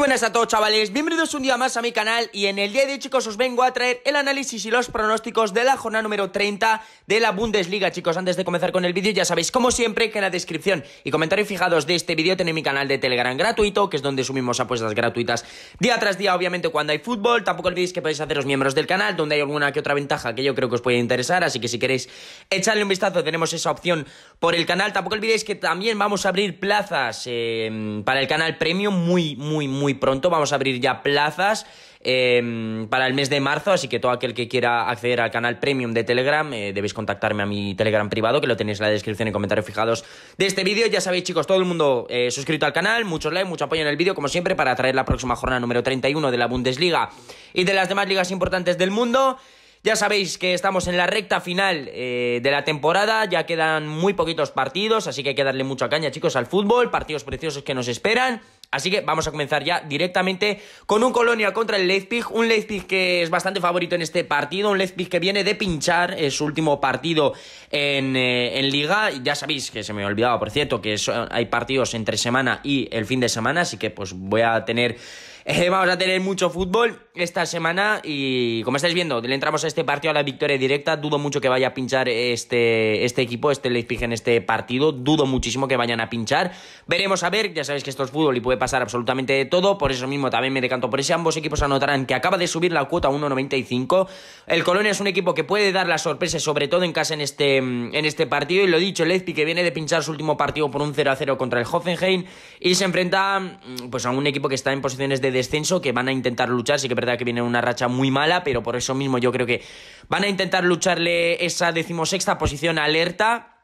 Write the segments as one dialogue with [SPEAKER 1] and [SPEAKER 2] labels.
[SPEAKER 1] buenas a todos chavales, bienvenidos un día más a mi canal y en el día de hoy chicos os vengo a traer el análisis y los pronósticos de la jornada número 30 de la Bundesliga chicos, antes de comenzar con el vídeo ya sabéis como siempre que en la descripción y comentarios fijados de este vídeo tenéis mi canal de Telegram gratuito que es donde subimos apuestas gratuitas día tras día obviamente cuando hay fútbol, tampoco olvidéis que podéis haceros miembros del canal donde hay alguna que otra ventaja que yo creo que os puede interesar, así que si queréis echarle un vistazo tenemos esa opción por el canal, tampoco olvidéis que también vamos a abrir plazas eh, para el canal premium muy muy muy pronto. Vamos a abrir ya plazas em, para el mes de marzo, así que todo aquel que quiera acceder al canal premium de Telegram, eh, debéis contactarme a mi Telegram privado, que lo tenéis en la descripción y comentarios fijados de este vídeo. Ya sabéis, chicos, todo el mundo eh, suscrito al canal, muchos likes, mucho apoyo en el vídeo, como siempre, para traer la próxima jornada número 31 de la Bundesliga y de las demás ligas importantes del mundo. Ya sabéis que estamos en la recta final eh, de la temporada, ya quedan muy poquitos partidos, así que hay que darle mucha caña, chicos, al fútbol, partidos preciosos que nos esperan. Así que vamos a comenzar ya directamente con un Colonia contra el Leipzig, un Leipzig que es bastante favorito en este partido, un Leipzig que viene de pinchar es su último partido en, eh, en Liga, ya sabéis que se me olvidaba, por cierto, que hay partidos entre semana y el fin de semana, así que pues voy a tener... Eh, vamos a tener mucho fútbol esta semana y como estáis viendo, le entramos a este partido a la victoria directa. Dudo mucho que vaya a pinchar este, este equipo, este Leipzig en este partido. Dudo muchísimo que vayan a pinchar. Veremos a ver, ya sabéis que esto es fútbol y puede pasar absolutamente de todo, por eso mismo también me decanto por ese. Ambos equipos anotarán que acaba de subir la cuota a 1.95. El Colonia es un equipo que puede dar la sorpresa, sobre todo en casa en este, mm, en este partido. Y lo he dicho, Leipzig que viene de pinchar su último partido por un 0-0 contra el Hoffenheim y se enfrenta mm, pues, a un equipo que está en posiciones de descenso, que van a intentar luchar. Sí que es verdad que viene una racha muy mala, pero por eso mismo yo creo que van a intentar lucharle esa decimosexta posición alerta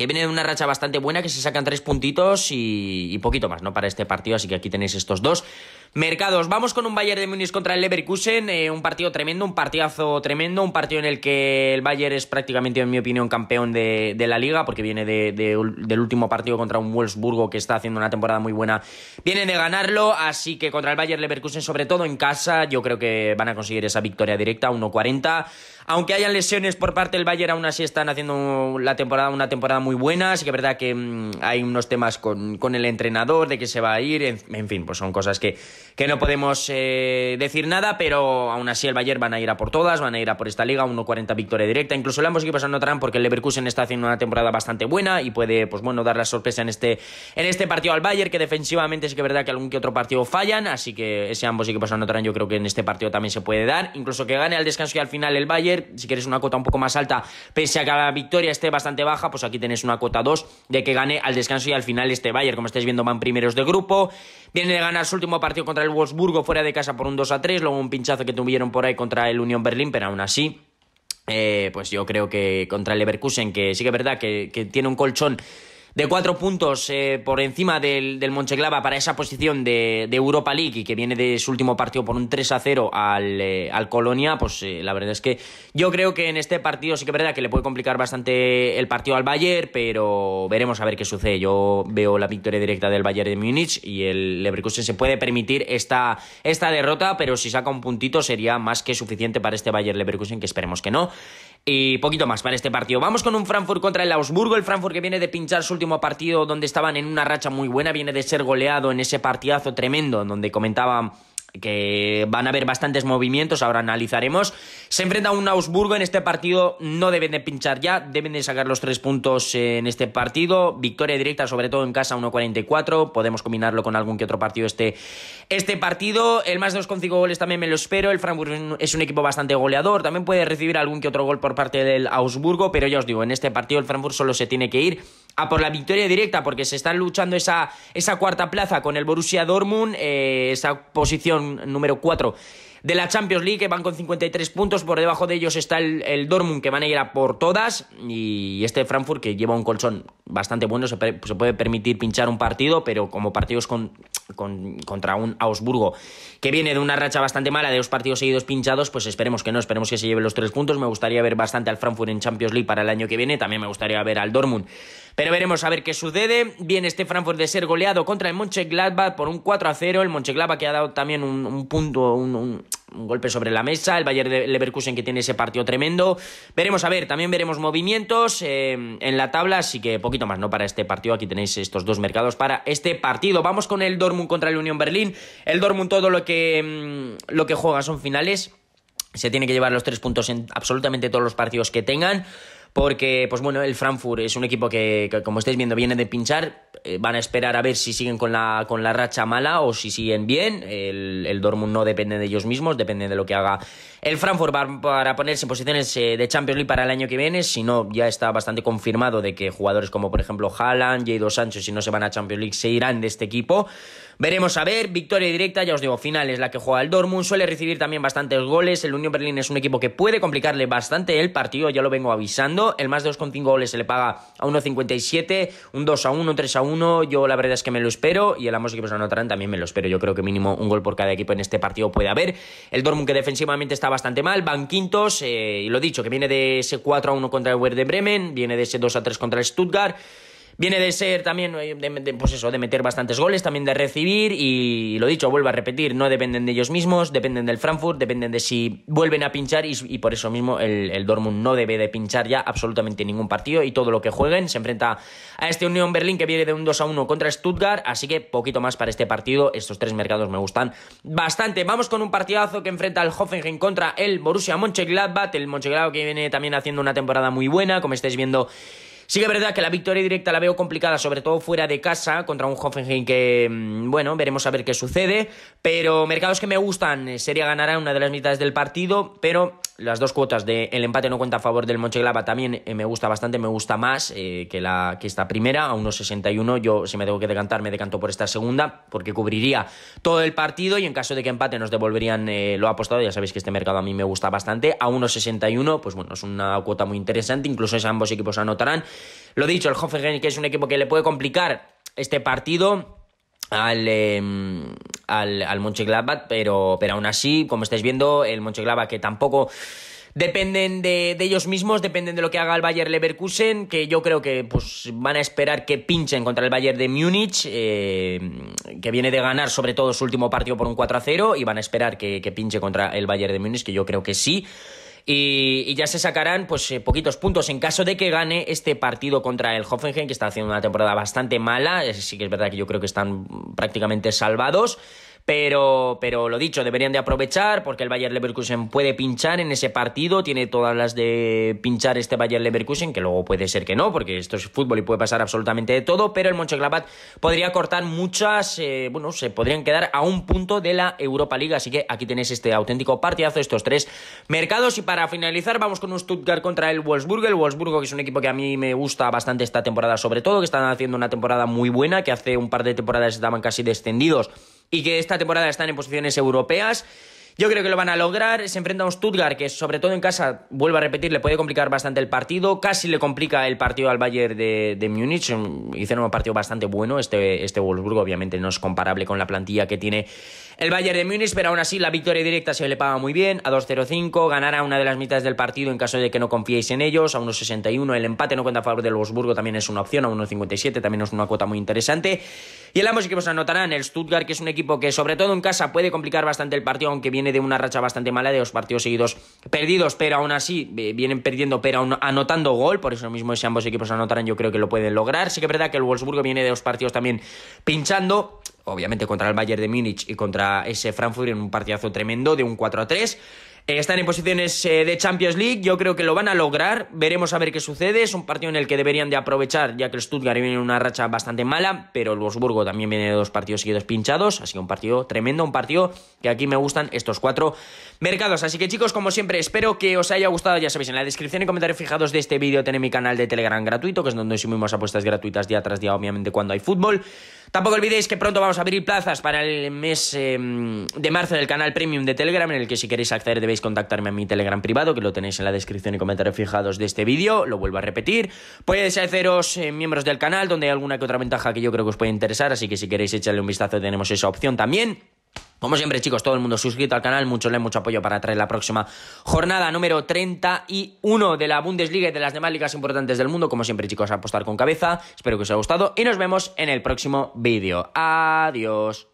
[SPEAKER 1] que viene de una racha bastante buena, que se sacan tres puntitos y, y poquito más, ¿no? Para este partido, así que aquí tenéis estos dos. Mercados, vamos con un Bayern de Múnich contra el Leverkusen, eh, un partido tremendo, un partidazo tremendo, un partido en el que el Bayern es prácticamente, en mi opinión, campeón de, la liga, porque viene del último partido contra un Wolfsburgo que está haciendo una temporada muy buena, viene de ganarlo, así que contra el Bayern Leverkusen, sobre todo en casa, yo creo que van a conseguir esa victoria directa, 1-40. Aunque hayan lesiones por parte del Bayern, aún así están haciendo la temporada, una temporada muy buena. Así que es verdad que mm, hay unos temas con, el entrenador, de que se va a ir, en fin, pues son cosas que que no podemos eh, decir nada, pero aún así el Bayern van a ir a por todas, van a ir a por esta liga, 140 victoria directa. Incluso el ambos equipos anotarán porque el Leverkusen está haciendo una temporada bastante buena y puede, pues bueno, dar la sorpresa en este, en este partido al Bayern, que defensivamente sí que es verdad que algún que otro partido fallan, así que ese ambos equipos anotarán, yo creo que en este partido también se puede dar. Incluso que gane al descanso y al final el Bayern, si quieres una cuota un poco más alta, pese a que la victoria esté bastante baja, pues aquí tenés una cuota 2 de que gane al descanso y al final este Bayern. Como estáis viendo, van primeros de grupo, viene de ganar su último partido contra el Wolfsburgo fuera de casa por un 2 a 3, luego un pinchazo que tuvieron por ahí contra el Unión Berlín, pero aún así eh, pues yo creo que contra el Leverkusen, que sí que es verdad que tiene un colchón de cuatro puntos eh, por encima del, del para esa posición de, Europa League y que viene de su último partido por un 3 a 0 eh, al, Colonia, pues eh, la verdad es que yo creo que en este partido sí que es verdad que le puede complicar bastante el partido al Bayern, pero veremos a ver qué sucede. Yo veo la victoria directa del Bayern de Múnich y el Leverkusen se puede permitir esta, esta derrota, pero si saca un puntito sería más que suficiente para este Bayern Leverkusen, que esperemos que no y poquito más para este partido. Vamos con un Frankfurt contra el Augsburgo, el Frankfurt que viene de pinchar su último partido donde estaban en una racha muy buena, viene de ser goleado en ese partidazo tremendo donde comentaban que van a haber bastantes movimientos, ahora analizaremos. Se enfrenta a un Augsburgo en este partido, no deben de pinchar ya, deben de sacar los tres puntos en este partido. Victoria directa, sobre todo en casa, 1.44. Podemos combinarlo con algún que otro partido este, este partido. El más de 2,5 goles también me lo espero. El Frankfurt es un equipo bastante goleador, también puede recibir algún que otro gol por parte del Augsburgo, pero ya os digo, en este partido el Frankfurt solo se tiene que ir por la victoria directa porque se están luchando esa, esa cuarta plaza con el Borussia Dortmund, eh, esa posición número cuatro de la Champions League, que van con 53 puntos. Por debajo de ellos está el, el Dortmund, que van a ir a por todas. Y este Frankfurt, que lleva un colchón bastante bueno, se, puede permitir pinchar un partido, pero como partidos con, contra un Augsburgo, que viene de una racha bastante mala, de dos partidos seguidos pinchados, pues esperemos que no, esperemos que se lleven los tres puntos. Me gustaría ver bastante al Frankfurt en Champions League para el año que viene. También me gustaría ver al Dortmund. Pero veremos a ver qué sucede. Viene este Frankfurt de ser goleado contra el Mönchengladbach por un 4 0. El Mönchengladbach que ha dado también un, punto, un un golpe sobre la mesa, el Bayern de Leverkusen que tiene ese partido tremendo. Veremos, a ver, también veremos movimientos eh, en la tabla, así que poquito más, ¿no? Para este partido, aquí tenéis estos dos mercados para este partido. Vamos con el Dortmund contra el Unión Berlín. El Dortmund todo lo que, mm, lo que juega son finales. Se tiene que llevar los tres puntos en absolutamente todos los partidos que tengan. Porque, pues bueno, el Frankfurt es un equipo que, que como estáis viendo, viene de pinchar eh, van a esperar a ver si siguen con la, con la racha mala o si siguen bien. El, el Dortmund no depende de ellos mismos, depende de lo que haga el Frankfurt para, para ponerse en posiciones eh, de Champions League para el año que viene. Si no, ya está bastante confirmado de que jugadores como, por ejemplo, Haaland, Jadon Sancho, si no se van a Champions League, se irán de este equipo. Veremos a ver, victoria directa, ya os digo, final es la que juega el Dortmund, suele recibir también bastantes goles, el Unión Berlín es un equipo que puede complicarle bastante el partido, ya lo vengo avisando, el más de 2,5 goles se le paga a 1,57, un 2 a 1, 3 a 1, yo la verdad es que me lo espero y el ambos equipos anotarán también me lo espero, yo creo que mínimo un gol por cada equipo en este partido puede haber, el Dortmund que defensivamente está bastante mal, van quintos, eh, y lo dicho, que viene de ese 4 a 1 contra el Werder Bremen, viene de ese 2 a 3 contra el Stuttgart, Viene de ser también, eh, pues eso, de meter bastantes goles, también de recibir y lo dicho, vuelvo a repetir, no dependen de ellos mismos, dependen del Frankfurt, dependen de si vuelven a pinchar y, por eso mismo el, Dortmund no debe de pinchar ya absolutamente ningún partido y todo lo que jueguen se enfrenta a este Unión Berlín que viene de un 2 a 1 contra Stuttgart, así que poquito más para este partido, estos tres mercados me gustan bastante. Vamos con un partidazo que enfrenta al Hoffenheim contra el Borussia Mönchengladbach, el Mönchengladbach que viene también haciendo una temporada muy buena, como estáis viendo Sí que es verdad que la victoria directa la veo complicada, sobre todo fuera de casa, contra un Hoffenheim que, mm, bueno, veremos a ver qué sucede. Pero mercados que me gustan eh, sería ganar a una de las mitades del partido, pero las dos cuotas de el empate no cuenta a favor del Moncheglava también eh, me gusta bastante, me gusta más eh, que, la, que esta primera, a 1.61. Yo, si me tengo que decantar, me decanto por esta segunda, porque cubriría todo el partido y en caso de que empate nos devolverían eh, lo apostado. Ya sabéis que este mercado a mí me gusta bastante. A 1.61, pues bueno, es una cuota muy interesante, incluso es ambos equipos anotarán. Lo dicho, el Hoffenheim, que es un equipo que le puede complicar este partido Em, al, al, pero, pero aún así, como estáis viendo, el Mönchengladbach que tampoco dependen de, ellos mismos, dependen de lo que haga el Bayern Leverkusen, que yo creo que pues, van a esperar que pinchen contra el Bayern de Múnich, em, que viene de ganar sobre todo su último partido por un 4-0, y van a esperar que, que pinche contra el Bayern de Múnich, que yo creo que sí y, ya se sacarán pues eh, poquitos puntos en caso de que gane este partido contra el Hoffenheim que está haciendo una temporada bastante mala, eh, sí que es verdad que yo creo que están prácticamente salvados. Pero, pero lo dicho, deberían de aprovechar porque el Bayern Leverkusen puede pinchar en ese partido, tiene todas las de pinchar este Bayern Leverkusen, que luego puede ser que no, porque esto es fútbol y puede pasar absolutamente de todo, pero el Mönchengladbach podría cortar muchas, eh, bueno, se podrían quedar a un punto de la Europa League, así que aquí tenéis este auténtico partidazo, estos tres mercados, y para finalizar vamos con un Stuttgart contra el Wolfsburgo, el Wolfsburgo que es un equipo que a mí me gusta bastante esta temporada sobre todo, que están haciendo una temporada muy buena, que hace un par de temporadas estaban casi descendidos y que esta temporada están en posiciones europeas. Yo creo que lo van a lograr. Se enfrenta a un Stuttgart que, sobre todo en casa, vuelvo a repetir, le puede complicar bastante el partido. Casi le complica el partido al Bayern de, de Múnich. Hicieron un partido bastante bueno. Este, este Wolfsburgo, obviamente, no es comparable con la plantilla que tiene el Bayern de Múnich, pero aún así la victoria directa se le paga muy bien. A 2-0-5, ganará una de las mitades del partido en caso de que no confiéis en ellos. A 1-61, el empate no cuenta a favor del Wolfsburgo, también es una opción. A 1-57, también es una cuota muy interesante. Y el ambos equipos anotarán. El Stuttgart, que es un equipo que, sobre todo en casa, puede complicar bastante el partido, aunque viene de una racha bastante mala de dos partidos seguidos perdidos, pero aún así eh, vienen perdiendo, pero aún anotando gol. Por eso mismo, si ambos equipos anotarán, yo creo que lo pueden lograr. Sí que es verdad que el Wolfsburgo viene de dos partidos también pinchando obviamente contra el Bayern de Múnich y contra ese Frankfurt en un partidazo tremendo de un 4 a 3. Eh, están en posiciones eh, de Champions League, yo creo que lo van a lograr, veremos a ver qué sucede, es un partido en el que deberían de aprovechar, ya que el Stuttgart viene en una racha bastante mala, pero el Wolfsburgo también viene de dos partidos seguidos pinchados, así que un partido tremendo, un partido que aquí me gustan estos cuatro mercados. Así que chicos, como siempre, espero que os haya gustado, ya sabéis, en la descripción y comentarios fijados de este vídeo tenéis mi canal de Telegram gratuito, que es donde subimos apuestas gratuitas día tras día, obviamente cuando hay fútbol. Tampoco olvidéis que pronto vamos a abrir plazas para el mes em, de marzo del canal Premium de Telegram, en el que si queréis acceder debéis contactarme a mi Telegram privado, que lo tenéis en la descripción y comentarios fijados de este vídeo. Lo vuelvo a repetir. Podéis haceros eh, miembros del canal, donde hay alguna que otra ventaja que yo creo que os puede interesar, así que si queréis echarle un vistazo tenemos esa opción también. Como siempre, chicos, todo el mundo suscrito al canal, mucho like, mucho apoyo para traer la próxima jornada número 31 de la Bundesliga y de las demás ligas importantes del mundo. Como siempre, chicos, apostar con cabeza. Espero que os haya gustado y nos vemos en el próximo vídeo. Adiós.